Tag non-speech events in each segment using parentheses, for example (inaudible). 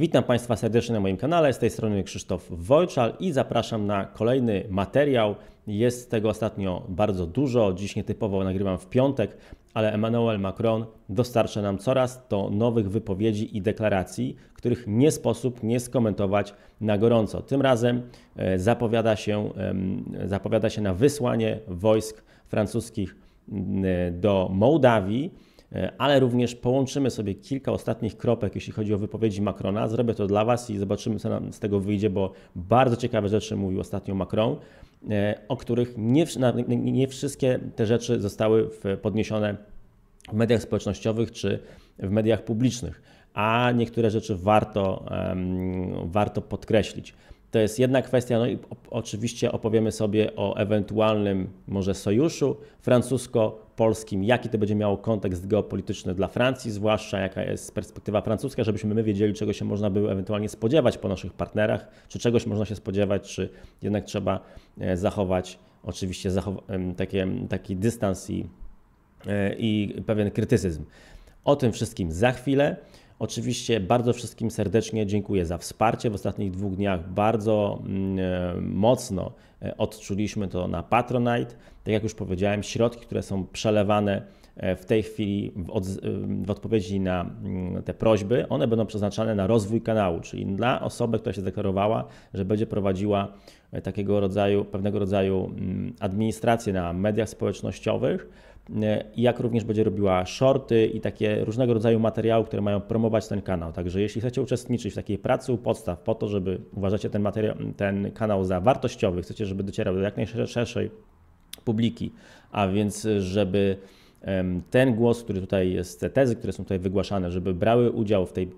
Witam Państwa serdecznie na moim kanale. Z tej strony Krzysztof Wojczal i zapraszam na kolejny materiał. Jest tego ostatnio bardzo dużo. Dziś nietypowo nagrywam w piątek, ale Emmanuel Macron dostarcza nam coraz to nowych wypowiedzi i deklaracji, których nie sposób nie skomentować na gorąco. Tym razem e, zapowiada się, zapowiada się na wysłanie wojsk francuskich do Mołdawii E, ale również połączymy sobie kilka ostatnich kropek, jeśli chodzi o wypowiedzi Macrona. Zrobię to dla Was i zobaczymy, co nam z tego wyjdzie, bo bardzo ciekawe rzeczy mówił ostatnio Macron, e, o których nie, nie wszystkie te rzeczy zostały podniesione w mediach społecznościowych czy w mediach publicznych, a niektóre rzeczy warto, warto podkreślić. To jest jedna kwestia, no i oczywiście opowiemy sobie o ewentualnym może sojuszu francusko-polskim, jaki to będzie miało kontekst geopolityczny dla Francji, zwłaszcza jaka jest perspektywa francuska, żebyśmy my wiedzieli, czego się można było ewentualnie spodziewać po naszych partnerach, czy czegoś można się spodziewać, czy jednak trzeba e, zachować oczywiście zachow takie, taki dystans i, e, i pewien krytycyzm. O tym wszystkim za chwilę. Oczywiście bardzo wszystkim serdecznie dziękuję za wsparcie. W ostatnich dwóch dniach bardzo mm, e, mocno e, odczuliśmy to na Patronite. Tak jak już powiedziałem, środki, które są przelewane e, w tej chwili w, od, w, odpowiedzi na mm, te prośby, one będą przeznaczane na rozwój kanału, czyli dla osoby, która się deklarowała, że będzie prowadziła takiego rodzaju, pewnego rodzaju mm, administrację na mediach społecznościowych, E, jak również będzie robiła shorty i takie różnego rodzaju materiały, które mają promować ten kanał. Także jeśli chcecie uczestniczyć w takiej pracy u podstaw po to, żeby uważacie ten, materiał, ten kanał za wartościowy, chcecie, żeby docierał do jak najszerszej publiki, a więc żeby ten głos, który tutaj jest, te tezy, które są tutaj wygłaszane, żeby brały udział w tej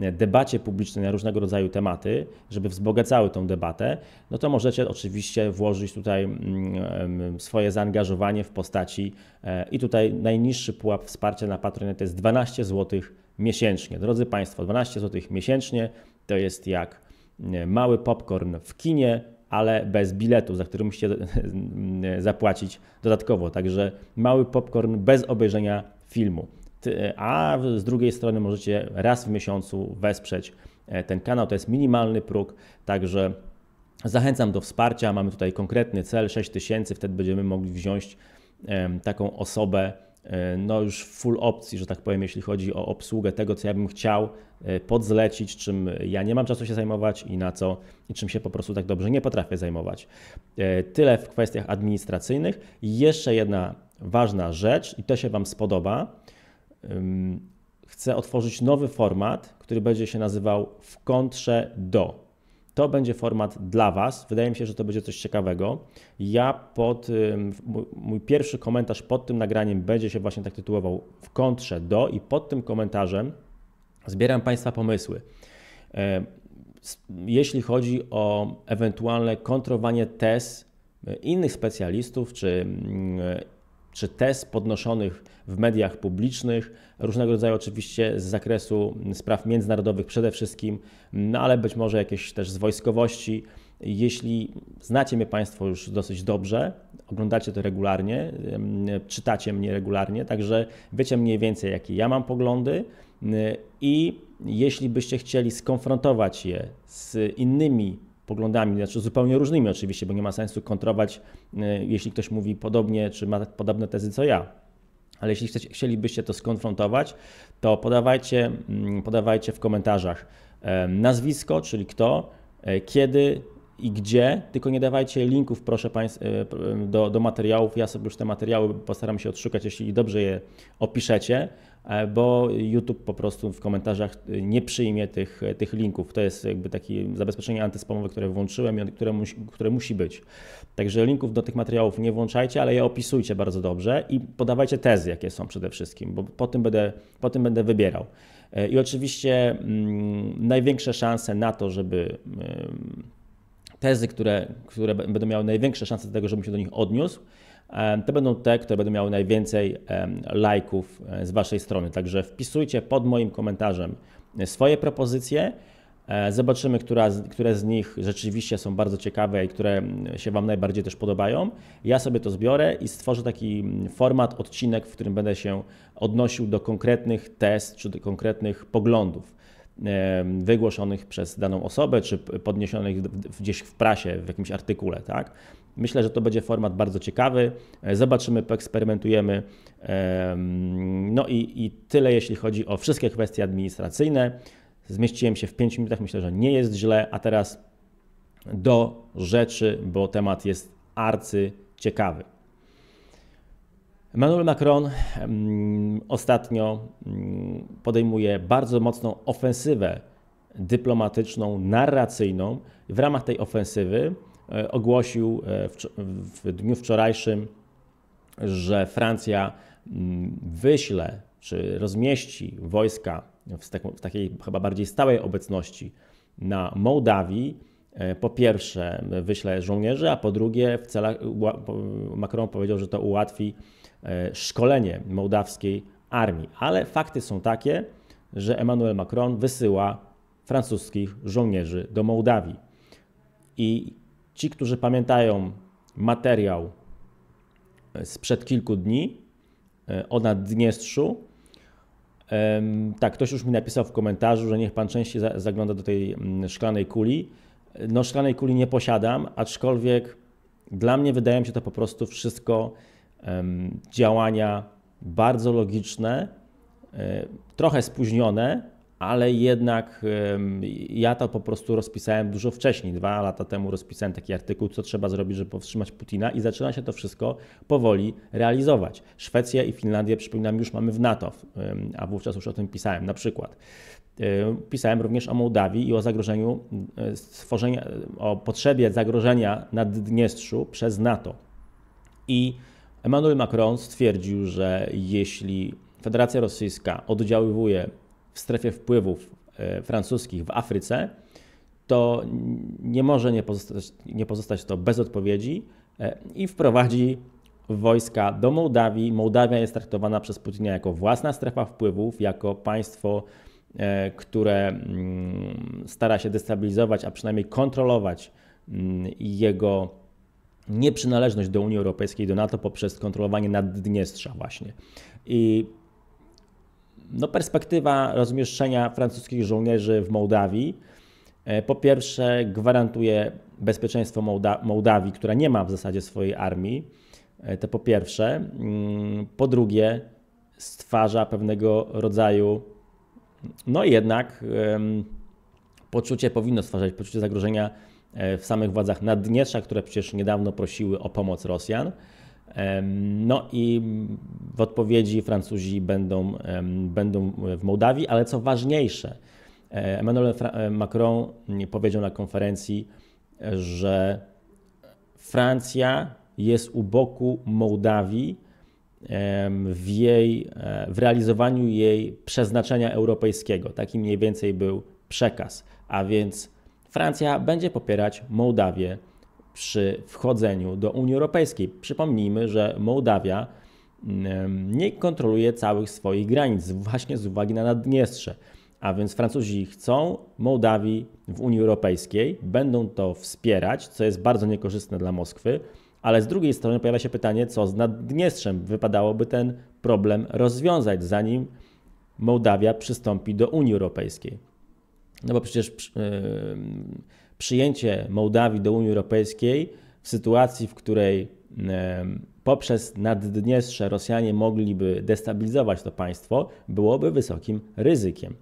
E, debacie publicznej na różnego rodzaju tematy, żeby wzbogacały tą debatę, no to możecie oczywiście włożyć tutaj mm, swoje zaangażowanie w postaci e, i tutaj najniższy pułap wsparcia na Patreonie to jest 12 zł miesięcznie. Drodzy Państwo, 12 zł miesięcznie to jest jak mały popcorn w kinie, ale bez biletu, za który musicie (laughs) mm, zapłacić dodatkowo. Także mały popcorn bez obejrzenia filmu a z drugiej strony możecie raz w miesiącu wesprzeć e, ten kanał. To jest minimalny próg, także zachęcam do wsparcia. Mamy tutaj konkretny cel 6000, wtedy będziemy mogli wziąć taką osobę e, no już full opcji, że tak powiem, jeśli chodzi o obsługę tego, co ja bym chciał e, podzlecić, czym ja nie mam czasu się zajmować i na co i czym się po prostu tak dobrze nie potrafię zajmować. Tyle w kwestiach administracyjnych. Jeszcze jedna ważna rzecz i to się Wam spodoba chcę otworzyć nowy format, który będzie się nazywał w kontrze do. To będzie format dla Was. Wydaje mi się, że to będzie coś ciekawego. Ja pod mój pierwszy komentarz pod tym nagraniem będzie się właśnie tak tytułował w kontrze do i pod tym komentarzem zbieram Państwa pomysły. Jeśli chodzi o ewentualne kontrowanie test y, innych specjalistów czy, mm, y, czy test podnoszonych w mediach publicznych, różnego rodzaju oczywiście z zakresu spraw międzynarodowych przede wszystkim, no ale być może jakieś też z wojskowości. Jeśli znacie mnie Państwo już dosyć dobrze, oglądacie to regularnie, czytacie mnie regularnie, także wiecie mniej więcej, jakie ja mam poglądy y, i jeśli byście chcieli skonfrontować je z innymi poglądami, znaczy zupełnie różnymi oczywiście, bo nie ma sensu kontrować, y, jeśli ktoś mówi podobnie, czy ma podobne tezy co ja ale jeśli chcecie, chcielibyście to skonfrontować, to podawajcie, mm, podawajcie w komentarzach nazwisko, czyli kto, e, kiedy i gdzie, tylko nie dawajcie linków, proszę Państwa, e, do, do materiałów. Ja sobie już te materiały postaram się odszukać, jeśli dobrze je opiszecie, e, bo YouTube po prostu w komentarzach nie przyjmie tych, tych linków. To jest jakby takie zabezpieczenie antyspamowe, które włączyłem i które które musi być. Także linków do tych materiałów nie włączajcie, ale je opisujcie bardzo dobrze i podawajcie tezy, jakie są przede wszystkim, bo po tym będę, po tym będę wybierał. E, I oczywiście mm, największe szanse na to, żeby mm, tezy, które, które będą miały największe szanse do tego, żebym się do nich odniósł, to będą te, które będą miały najwięcej lajków e, z Waszej strony. Także wpisujcie pod moim komentarzem e, swoje propozycje E, zobaczymy, która, które z nich rzeczywiście są bardzo ciekawe i które mm, się Wam najbardziej też podobają. Ja sobie to zbiorę i stworzę taki mm, format, odcinek, w którym będę się odnosił do konkretnych test czy do konkretnych poglądów e, wygłoszonych przez daną osobę, czy podniesionych gdzieś w prasie, w jakimś artykule. Tak? Myślę, że to będzie format bardzo ciekawy. E, zobaczymy, poeksperymentujemy. Mm, no i, i tyle, jeśli chodzi o wszystkie kwestie administracyjne. Zmieściłem się w 5 minutach, myślę, że nie jest źle, a teraz do rzeczy, bo temat jest arcy ciekawy. Emmanuel Macron mm, ostatnio mm, podejmuje bardzo mocną ofensywę dyplomatyczną, narracyjną. W ramach tej ofensywy e, ogłosił e, w dniu wczorajszym, że Francja mm, wyśle czy rozmieści wojska w, takiej chyba bardziej stałej obecności na Mołdawii. E, po pierwsze, wyśle żołnierzy, a po drugie, w celach, Macron powiedział, że to ułatwi e, szkolenie mołdawskiej armii. Ale fakty są takie, że Emmanuel Macron wysyła francuskich żołnierzy do Mołdawii. I ci, którzy pamiętają materiał e, sprzed kilku dni o Naddniestrzu, tak, ktoś już mi napisał w komentarzu, że niech pan częściej zagląda do tej mm, szklanej kuli. No, szklanej kuli nie posiadam, aczkolwiek dla mnie wydają się to po prostu wszystko działania bardzo logiczne, e, trochę spóźnione, ale jednak ja to po prostu rozpisałem dużo wcześniej. Dwa lata temu rozpisałem taki artykuł, co trzeba zrobić, żeby powstrzymać Putina, i zaczyna się to wszystko powoli realizować. Szwecja i Finlandię, przypominam, już mamy w NATO, a wówczas już o tym pisałem na przykład. E, pisałem również o Mołdawii i o zagrożeniu e, stworzenia, o potrzebie zagrożenia na Dniestrzu przez NATO. I Emmanuel Macron stwierdził, że jeśli Federacja Rosyjska oddziaływuje w strefie wpływów e, francuskich w Afryce, to nie może nie pozostać, nie pozostać to bez odpowiedzi e, i wprowadzi wojska do Mołdawii. Mołdawia jest traktowana przez Putina jako własna strefa wpływów, jako państwo, e, które mm, stara się destabilizować, a przynajmniej kontrolować mm, jego nieprzynależność do Unii Europejskiej, do NATO poprzez kontrolowanie Naddniestrza właśnie. I no perspektywa rozmieszczenia francuskich żołnierzy w Mołdawii e, po pierwsze gwarantuje bezpieczeństwo Mołda Mołdawii, która nie ma w zasadzie swojej armii. E, to po pierwsze. Mm, po drugie stwarza pewnego rodzaju, no jednak poczucie powinno stwarzać, poczucie zagrożenia e, w samych władzach Naddniestrza, które przecież niedawno prosiły o pomoc Rosjan. No i w odpowiedzi Francuzi będą, będą w Mołdawii, ale co ważniejsze, e, Emmanuel e, Macron powiedział na konferencji, że Francja jest u boku Mołdawii w, jej, e, w realizowaniu jej przeznaczenia europejskiego. Taki mniej więcej był przekaz. A więc Francja będzie popierać Mołdawię przy wchodzeniu do Unii Europejskiej. Przypomnijmy, że Mołdawia mm, nie kontroluje całych swoich granic właśnie z uwagi na Naddniestrze. A więc Francuzi chcą Mołdawii w Unii Europejskiej, będą to wspierać, co jest bardzo niekorzystne dla Moskwy, ale z drugiej strony pojawia się pytanie, co z Naddniestrzem? Wypadałoby ten problem rozwiązać, zanim Mołdawia przystąpi do Unii Europejskiej. No bo przecież yy, przyjęcie Mołdawii do Unii Europejskiej w sytuacji, w której poprzez Naddniestrze Rosjanie mogliby destabilizować to państwo, byłoby wysokim ryzykiem.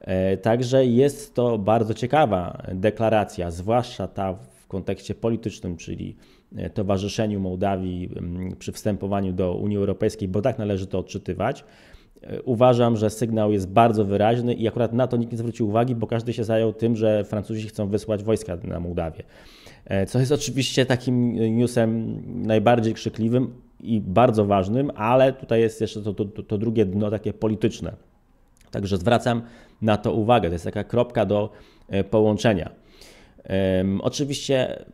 E, także jest to bardzo ciekawa deklaracja, zwłaszcza ta w kontekście politycznym, czyli e, towarzyszeniu Mołdawii przy wstępowaniu do Unii Europejskiej, bo tak należy to odczytywać. E, uważam, że sygnał jest bardzo wyraźny i akurat na to nikt nie zwrócił uwagi, bo każdy się zajął tym, że Francuzi chcą wysłać wojska na Mołdawię. E, co jest oczywiście takim newsem najbardziej krzykliwym i bardzo ważnym, ale tutaj jest jeszcze to, to, to drugie dno takie polityczne. Także zwracam na to uwagę. To jest taka kropka do e, połączenia. Um, oczywiście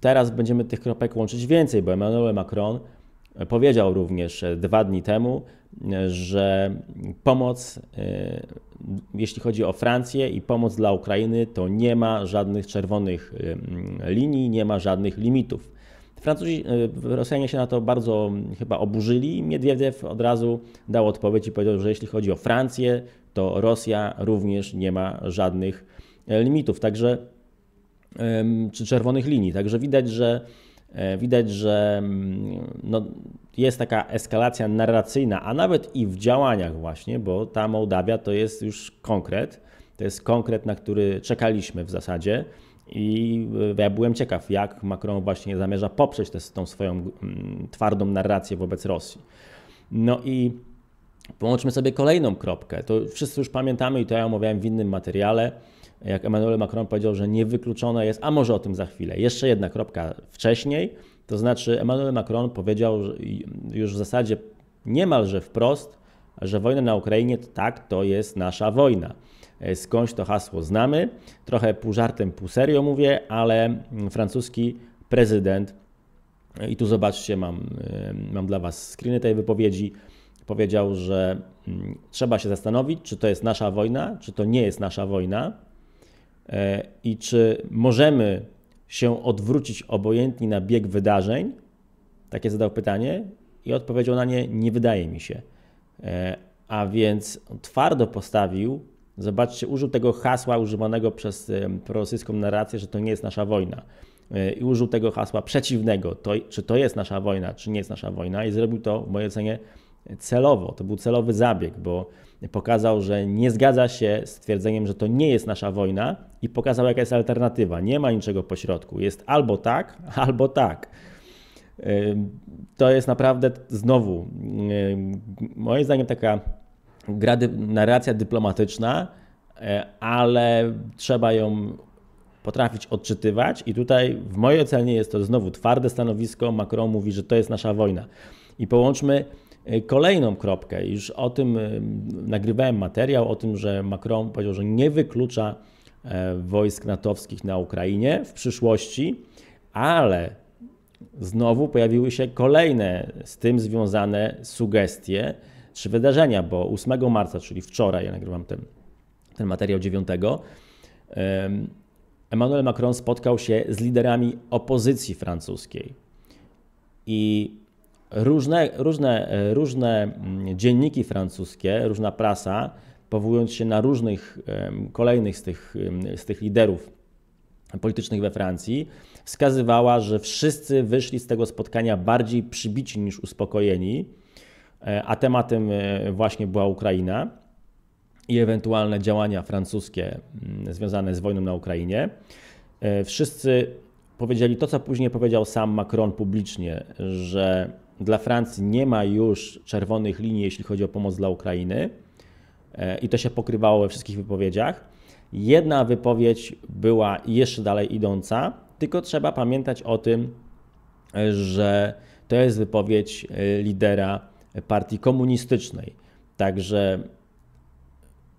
teraz będziemy tych kropek łączyć więcej, bo Emmanuel Macron powiedział również dwa dni temu, że pomoc, y, jeśli chodzi o Francję i pomoc dla Ukrainy, to nie ma żadnych czerwonych y, linii, nie ma żadnych limitów. Francuzi, y, Rosjanie się na to bardzo chyba oburzyli. Miedwiediew od razu dał odpowiedź i powiedział, że jeśli chodzi o Francję, to Rosja również nie ma żadnych e, limitów, także czy czerwonych linii. Także widać, że E, widać, że mm, no, jest taka eskalacja narracyjna, a nawet i w działaniach właśnie, bo ta Mołdawia to jest już konkret, to jest konkret, na który czekaliśmy w zasadzie. I e, ja byłem ciekaw, jak Macron właśnie zamierza poprzeć te tą swoją mm, twardą narrację wobec Rosji. No i połączmy sobie kolejną kropkę. To wszyscy już pamiętamy i to ja omawiałem w innym materiale jak Emmanuel Macron powiedział, że niewykluczone jest, a może o tym za chwilę. Jeszcze jedna kropka wcześniej, to znaczy Emmanuel Macron powiedział już w zasadzie niemalże wprost, że wojna na Ukrainie to tak, to jest nasza wojna. E, skądś to hasło znamy. Trochę pół żartem, pół serio mówię, ale mm, francuski prezydent, e, i tu zobaczcie, mam, e, mam dla Was screeny tej wypowiedzi, powiedział, że mm, trzeba się zastanowić, czy to jest nasza wojna, czy to nie jest nasza wojna. E, i czy możemy się odwrócić obojętni na bieg wydarzeń? Takie zadał pytanie i odpowiedział na nie: Nie wydaje mi się. E, a więc twardo postawił, zobaczcie, użył tego hasła używanego przez e, prorosyjską narrację, że to nie jest nasza wojna. I użył tego hasła przeciwnego, to, czy to jest nasza wojna, czy nie jest nasza wojna, i zrobił to, w mojej ocenie, celowo. To był celowy zabieg, bo pokazał, że nie zgadza się z twierdzeniem, że to nie jest nasza wojna i pokazał, jaka jest alternatywa. Nie ma niczego pośrodku. Jest albo tak, (laughs) albo tak. To jest naprawdę znowu, moim zdaniem, taka gra, narracja dyplomatyczna, e, ale trzeba ją potrafić odczytywać. I tutaj, w mojej ocenie, jest to znowu twarde stanowisko. Macron mówi, że to jest nasza wojna. I połączmy E, kolejną kropkę, już o tym e, nagrywałem materiał, o tym, że Macron powiedział, że nie wyklucza e, wojsk natowskich na Ukrainie w przyszłości, ale znowu pojawiły się kolejne z tym związane sugestie czy wydarzenia, bo 8 marca, czyli wczoraj, ja nagrywam ten, ten materiał 9, Emmanuel Macron spotkał się z liderami opozycji francuskiej. I Różne, różne, e, różne mm, dzienniki francuskie, różna prasa, powołując się na różnych kolejnych z tych, z tych liderów politycznych we Francji, wskazywała, że wszyscy wyszli z tego spotkania bardziej przybici niż uspokojeni, e, a tematem e, właśnie była Ukraina i ewentualne działania francuskie mm, związane z wojną na Ukrainie. Wszyscy powiedzieli to, co później powiedział sam Macron publicznie, że dla Francji nie ma już czerwonych linii, jeśli chodzi o pomoc dla Ukrainy. E, I to się pokrywało we wszystkich wypowiedziach. Jedna wypowiedź była jeszcze dalej idąca, tylko trzeba pamiętać o tym, e, że to jest wypowiedź e, lidera partii komunistycznej. Także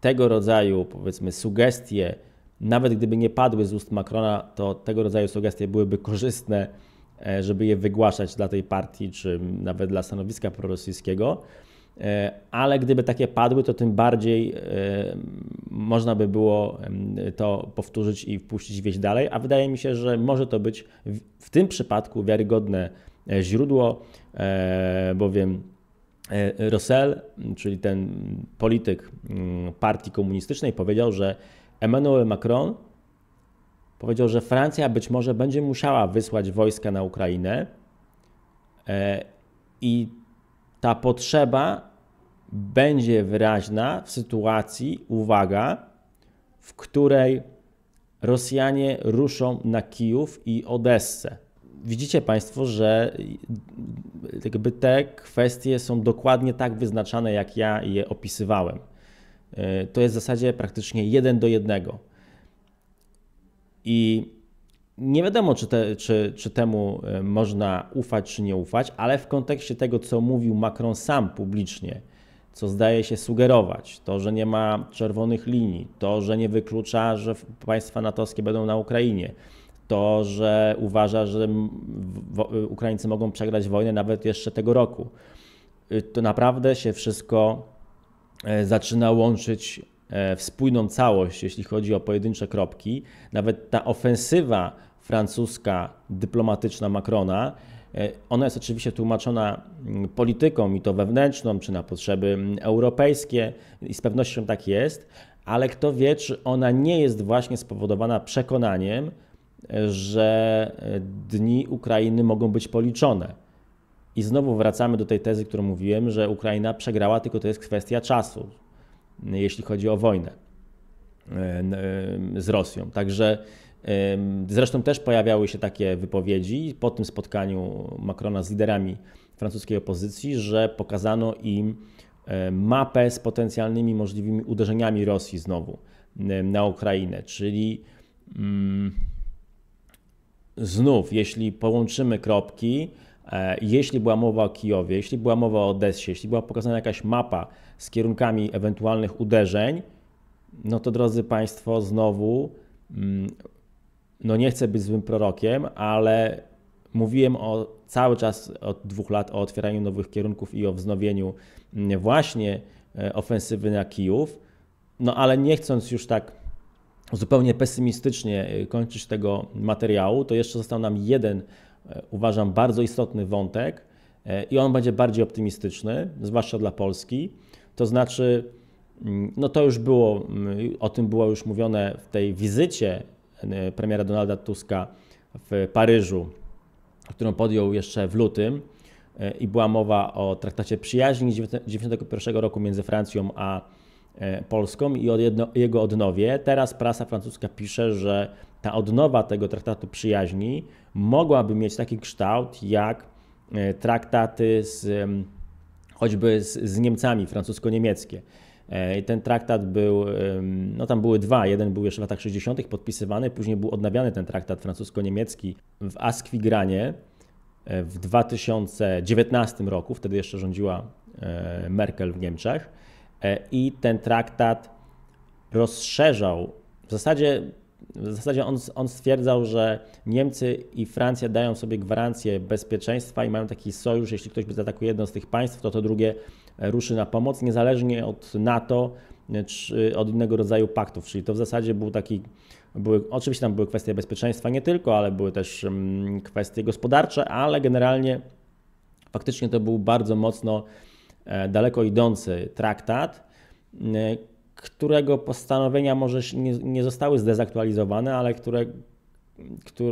tego rodzaju, powiedzmy, sugestie, nawet gdyby nie padły z ust Macrona, to tego rodzaju sugestie byłyby korzystne E, żeby je wygłaszać dla tej partii, czy nawet dla stanowiska prorosyjskiego. E, ale gdyby takie padły, to tym bardziej e, można by było to powtórzyć i wpuścić wieść dalej. A wydaje mi się, że może to być w tym przypadku wiarygodne źródło, bowiem Rossell, czyli ten polityk mm, partii komunistycznej, powiedział, że Emmanuel Macron powiedział, że Francja być może będzie musiała wysłać wojska na Ukrainę e, i ta potrzeba będzie wyraźna w sytuacji, uwaga, w której Rosjanie ruszą na Kijów i Odessę. Widzicie Państwo, że jakby te kwestie są dokładnie tak wyznaczane, jak ja je opisywałem. E, to jest w zasadzie praktycznie jeden do jednego. I nie wiadomo, czy, te, czy, czy temu e, można ufać, czy nie ufać, ale w kontekście tego, co mówił Macron sam publicznie, co zdaje się sugerować, to, że nie ma czerwonych linii, to, że nie wyklucza, że państwa natowskie będą na Ukrainie, to, że uważa, że e, Ukraińcy mogą przegrać wojnę nawet jeszcze tego roku. E, to naprawdę się wszystko zaczyna łączyć E, w spójną całość, jeśli chodzi o pojedyncze kropki. Nawet ta ofensywa francuska, dyplomatyczna Macrona, e, ona jest oczywiście tłumaczona mm, polityką, i to wewnętrzną, czy na potrzeby mm, europejskie, i z pewnością tak jest, ale kto wie, czy ona nie jest właśnie spowodowana przekonaniem, e, że dni Ukrainy mogą być policzone. I znowu wracamy do tej tezy, którą mówiłem, że Ukraina przegrała, tylko to jest kwestia czasu jeśli chodzi o wojnę e, e, z Rosją. Także e, zresztą też pojawiały się takie wypowiedzi po tym spotkaniu Macrona z liderami francuskiej opozycji, że pokazano im mapę z potencjalnymi możliwymi uderzeniami Rosji znowu na Ukrainę, czyli mm, znów, jeśli połączymy kropki, E, jeśli była mowa o Kijowie, jeśli była mowa o Odessie, jeśli była pokazana jakaś mapa z kierunkami ewentualnych uderzeń, no to drodzy Państwo, znowu, mm, no nie chcę być złym prorokiem, ale mówiłem o cały czas od dwóch lat o otwieraniu nowych kierunków i o wznowieniu mm, właśnie e, ofensywy na Kijów. No ale nie chcąc już tak zupełnie pesymistycznie e, kończyć tego materiału, to jeszcze został nam jeden E, uważam, bardzo istotny wątek e, i on będzie bardziej optymistyczny, zwłaszcza dla Polski. To znaczy, mm, no to już było, mm, o tym było już mówione w tej wizycie premiera Donalda Tuska w Paryżu, którą podjął jeszcze w lutym e, i była mowa o traktacie przyjaźni z 1991 roku między Francją a Polską i o jego odnowie. Teraz prasa francuska pisze, że ta odnowa tego traktatu przyjaźni mogłaby mieć taki kształt jak e, traktaty z, choćby z, z Niemcami, francusko-niemieckie. E, I ten traktat był, no tam były dwa. Jeden był jeszcze w latach 60. podpisywany, później był odnawiany ten traktat francusko-niemiecki w Askwigranie e, w 2019 roku. Wtedy jeszcze rządziła Merkel w Niemczech. I ten traktat rozszerzał, w zasadzie w zasadzie on, on stwierdzał, że Niemcy i Francja dają sobie gwarancję bezpieczeństwa i mają taki sojusz, jeśli ktoś by zaatakuje jedno z tych państw, to to drugie ruszy na pomoc, niezależnie od NATO czy od innego rodzaju paktów. Czyli to w zasadzie był taki, były, oczywiście tam były kwestie bezpieczeństwa nie tylko, ale były też mm, kwestie gospodarcze, ale generalnie faktycznie to był bardzo mocno e, daleko idący traktat, e, którego postanowienia może nie, nie zostały zdezaktualizowane, ale które,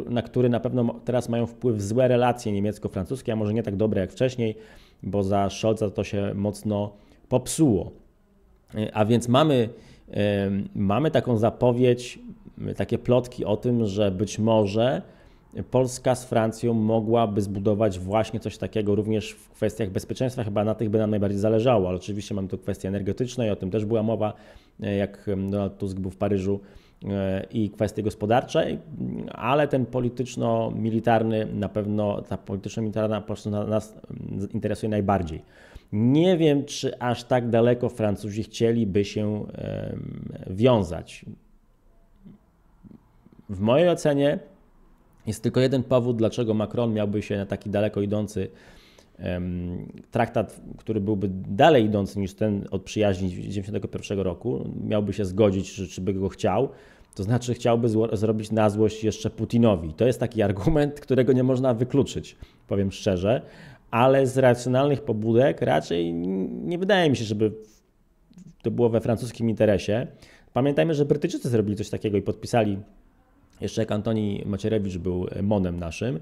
na który na pewno teraz mają wpływ złe relacje niemiecko-francuskie, a może nie tak dobre jak wcześniej, bo za Scholza to się mocno popsuło. E, a więc mamy, mamy taką zapowiedź, takie plotki o tym, że być może Polska z Francją mogłaby zbudować właśnie coś takiego również w kwestiach bezpieczeństwa. Chyba na tych by nam najbardziej zależało, ale oczywiście mamy tu kwestie energetyczne i o tym też była mowa, e, jak mm, Donald Tusk był w Paryżu e, i kwestie gospodarcze, ale ten polityczno-militarny na pewno, ta polityczno-militarna po prostu nas mm, interesuje najbardziej. Nie wiem, czy aż tak daleko Francuzi chcieliby się wiązać. W mojej ocenie jest tylko jeden powód, dlaczego Macron miałby się na taki daleko idący traktat, który byłby dalej idący niż ten od przyjaźni 1991 roku, miałby się zgodzić, czy, czy by go chciał. To znaczy, chciałby zrobić na złość jeszcze Putinowi. To jest taki (laughs) argument, którego nie można wykluczyć, powiem szczerze, ale z racjonalnych pobudek raczej nie wydaje mi się, żeby to było we francuskim interesie. Pamiętajmy, że Brytyjczycy zrobili coś takiego i podpisali jeszcze jak Antoni Macierewicz był monem naszym,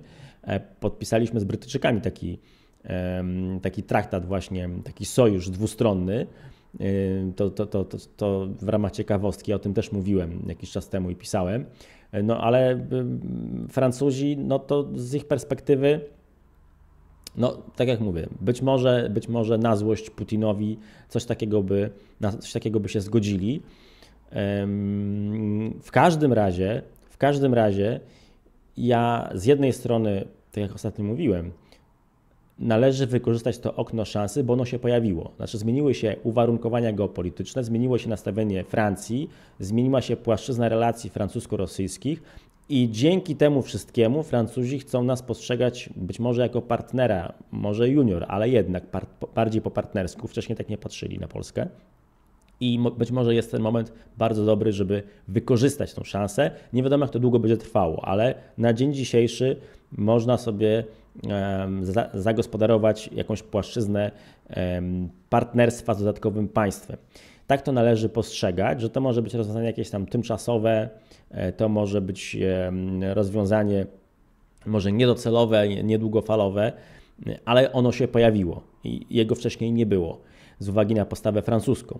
podpisaliśmy z Brytyjczykami taki, taki traktat właśnie, taki sojusz dwustronny. To, to, to, to, to w ramach ciekawostki, o tym też mówiłem jakiś czas temu i pisałem. No ale Francuzi, no to z ich perspektywy no, tak jak mówię, być może, być może na złość Putinowi coś takiego by, coś takiego by się zgodzili. W każdym razie każdym razie ja z jednej strony, tak jak ostatnio mówiłem, należy wykorzystać to okno szansy, bo ono się pojawiło. Znaczy zmieniły się uwarunkowania geopolityczne, zmieniło się nastawienie Francji, zmieniła się płaszczyzna relacji francusko-rosyjskich i dzięki temu wszystkiemu Francuzi chcą nas postrzegać być może jako partnera, może junior, ale jednak bardziej po partnersku. Wcześniej tak nie patrzyli na Polskę. I być może jest ten moment bardzo dobry, żeby wykorzystać tą szansę. Nie wiadomo, jak to długo będzie trwało, ale na dzień dzisiejszy można sobie zagospodarować jakąś płaszczyznę partnerstwa z dodatkowym państwem. Tak to należy postrzegać, że to może być rozwiązanie jakieś tam tymczasowe, e, to może być rozwiązanie może niedocelowe, niedługofalowe, ale ono się pojawiło i jego wcześniej nie było z uwagi na postawę francuską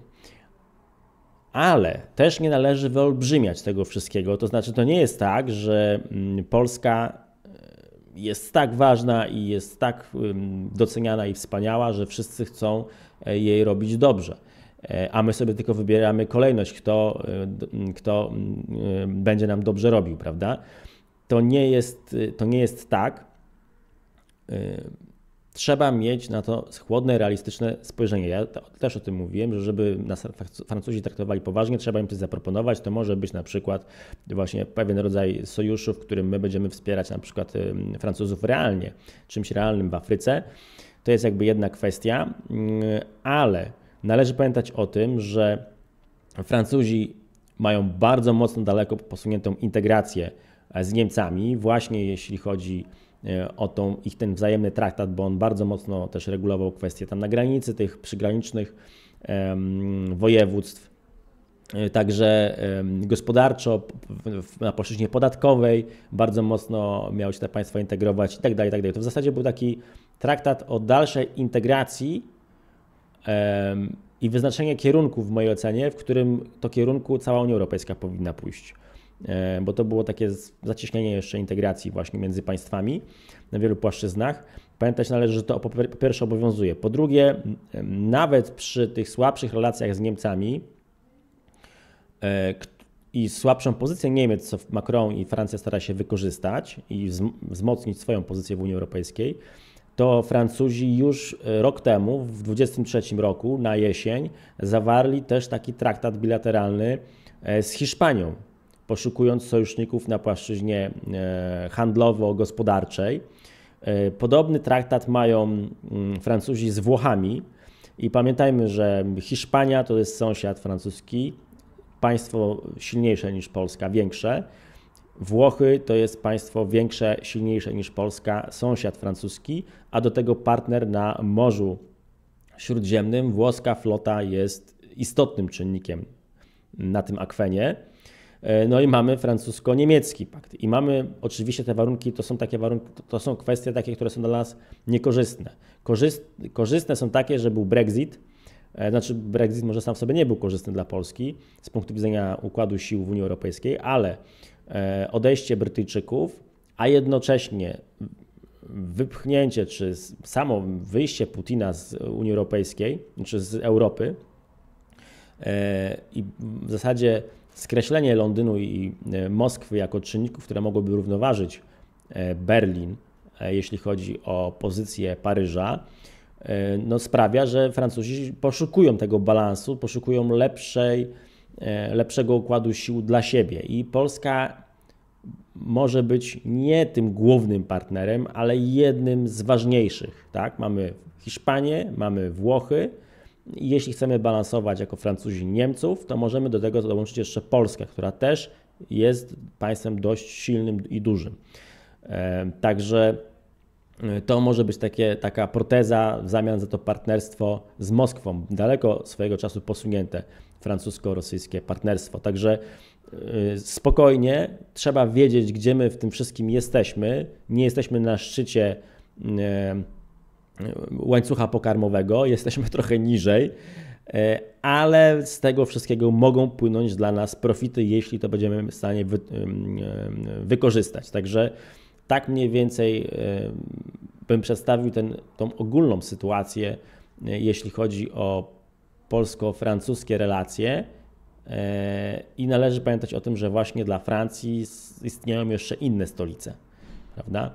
ale też nie należy wyolbrzymiać tego wszystkiego. To znaczy, to nie jest tak, że mm, Polska e, jest tak ważna i jest tak doceniana i wspaniała, że wszyscy chcą e, jej robić dobrze. E, a my sobie tylko wybieramy kolejność, kto, kto będzie nam dobrze robił, prawda? To nie jest, to nie jest tak trzeba mieć na to chłodne, realistyczne spojrzenie. Ja też o tym mówiłem, że żeby nas Francuzi traktowali poważnie, trzeba im coś zaproponować. To może być na przykład właśnie pewien rodzaj sojuszu, w którym my będziemy wspierać na przykład Francuzów realnie, czymś realnym w Afryce. To jest jakby jedna kwestia, ale należy pamiętać o tym, że Francuzi mają bardzo mocno daleko posuniętą integrację e, z Niemcami, właśnie jeśli chodzi o E, o tą, ich ten wzajemny traktat, bo on bardzo mocno też regulował kwestie tam na granicy tych przygranicznych województw. E, także gospodarczo, na płaszczyźnie podatkowej bardzo mocno miały się te państwa integrować itd., tak tak dalej. To w zasadzie był taki traktat o dalszej integracji i wyznaczenie kierunku w mojej ocenie, w którym to kierunku cała Unia Europejska powinna pójść. E, bo to było takie zacieśnienie jeszcze integracji właśnie między państwami na wielu płaszczyznach. Pamiętać należy, że to po pierwsze obowiązuje. Po drugie, nawet przy tych słabszych relacjach z Niemcami e, i słabszą pozycję Niemiec, co Macron i Francja stara się wykorzystać i wzmocnić swoją pozycję w Unii Europejskiej, to Francuzi już e, rok temu, w 2023 roku, na jesień, zawarli też taki traktat bilateralny z Hiszpanią, poszukując sojuszników na płaszczyźnie e, handlowo-gospodarczej. E, podobny traktat mają mm, Francuzi z Włochami i pamiętajmy, że Hiszpania to jest sąsiad francuski, państwo silniejsze niż Polska, większe. Włochy to jest państwo większe, silniejsze niż Polska, sąsiad francuski, a do tego partner na Morzu Śródziemnym. Włoska flota jest istotnym czynnikiem na tym akwenie. E, no i mamy francusko-niemiecki pakt. I mamy oczywiście te warunki, to są takie warunki, to są kwestie takie, które są dla nas niekorzystne. Korzyst, korzystne są takie, że był Brexit, e, znaczy Brexit może sam w sobie nie był korzystny dla Polski z punktu widzenia układu sił w Unii Europejskiej, ale e, odejście Brytyjczyków, a jednocześnie wypchnięcie czy samo wyjście Putina z Unii Europejskiej, czy z Europy i w zasadzie skreślenie Londynu i e, Moskwy jako czynników, które mogłyby równoważyć e, Berlin, e, jeśli chodzi o pozycję Paryża, no sprawia, że Francuzi poszukują tego balansu, poszukują lepszej, lepszego układu sił dla siebie. I Polska może być nie tym głównym partnerem, ale jednym z ważniejszych. Tak? Mamy Hiszpanię, mamy Włochy, jeśli chcemy balansować jako Francuzi Niemców, to możemy do tego dołączyć jeszcze Polskę, która też jest państwem dość silnym i dużym. E, także e, to może być takie, taka proteza w zamian za to partnerstwo z Moskwą, daleko swojego czasu posunięte francusko-rosyjskie partnerstwo. Także e, spokojnie, trzeba wiedzieć, gdzie my w tym wszystkim jesteśmy. Nie jesteśmy na szczycie łańcucha pokarmowego, jesteśmy (laughs) trochę niżej, e, ale z tego wszystkiego mogą płynąć dla nas profity, jeśli to będziemy w stanie wy, wykorzystać. Także tak mniej więcej e, bym przedstawił ten, tą ogólną sytuację, e, jeśli chodzi o polsko-francuskie relacje. I należy pamiętać o tym, że właśnie dla Francji istnieją jeszcze inne stolice, prawda?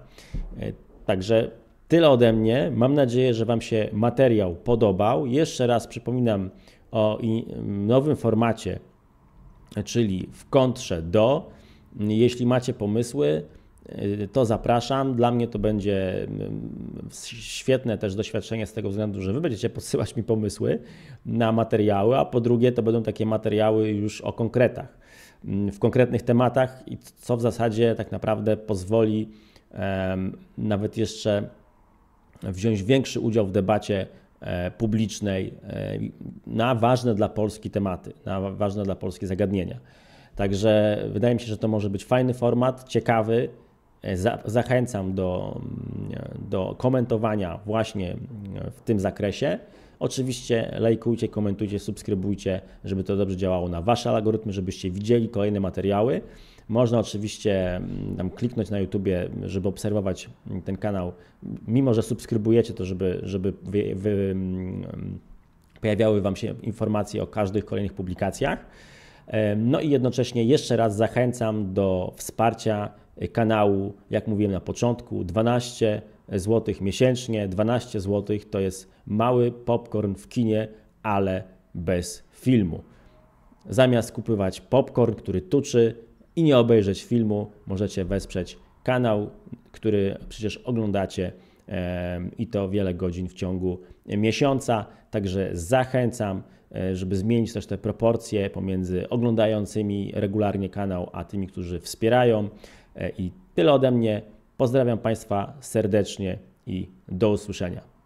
Także Tyle ode mnie. Mam nadzieję, że Wam się materiał podobał. Jeszcze raz przypominam o mm, nowym formacie, czyli w kontrze do. Jeśli macie pomysły, y, to zapraszam. Dla mnie to będzie mm, świetne też doświadczenie z tego względu, że Wy będziecie podsyłać mi pomysły na materiały, a po drugie to będą takie materiały już o konkretach, mm, w konkretnych tematach i co w zasadzie tak naprawdę pozwoli nawet jeszcze wziąć większy udział w debacie e, publicznej e, na ważne dla Polski tematy, na ważne dla Polski zagadnienia. Także wydaje mi się, że to może być fajny format, ciekawy. E, zachęcam do, mm, do komentowania właśnie w tym zakresie. Oczywiście lajkujcie, komentujcie, subskrybujcie, żeby to dobrze działało na Wasze algorytmy, żebyście widzieli kolejne materiały. Można oczywiście mm, tam kliknąć na YouTubie, żeby obserwować mm, ten kanał, mimo że subskrybujecie to, żeby, żeby wy, wy, mm, pojawiały Wam się informacje o każdych kolejnych publikacjach. No i jednocześnie jeszcze raz zachęcam do wsparcia e, kanału, jak mówiłem na początku, 12 zł miesięcznie. 12 zł to jest mały popcorn w kinie, ale bez filmu. Zamiast kupywać popcorn, który tuczy, i nie obejrzeć filmu, możecie wesprzeć kanał, który przecież oglądacie i to wiele godzin w ciągu miesiąca. Także zachęcam, e, żeby zmienić też te proporcje pomiędzy oglądającymi regularnie kanał, a tymi, którzy wspierają. E, I tyle ode mnie. Pozdrawiam Państwa serdecznie i do usłyszenia.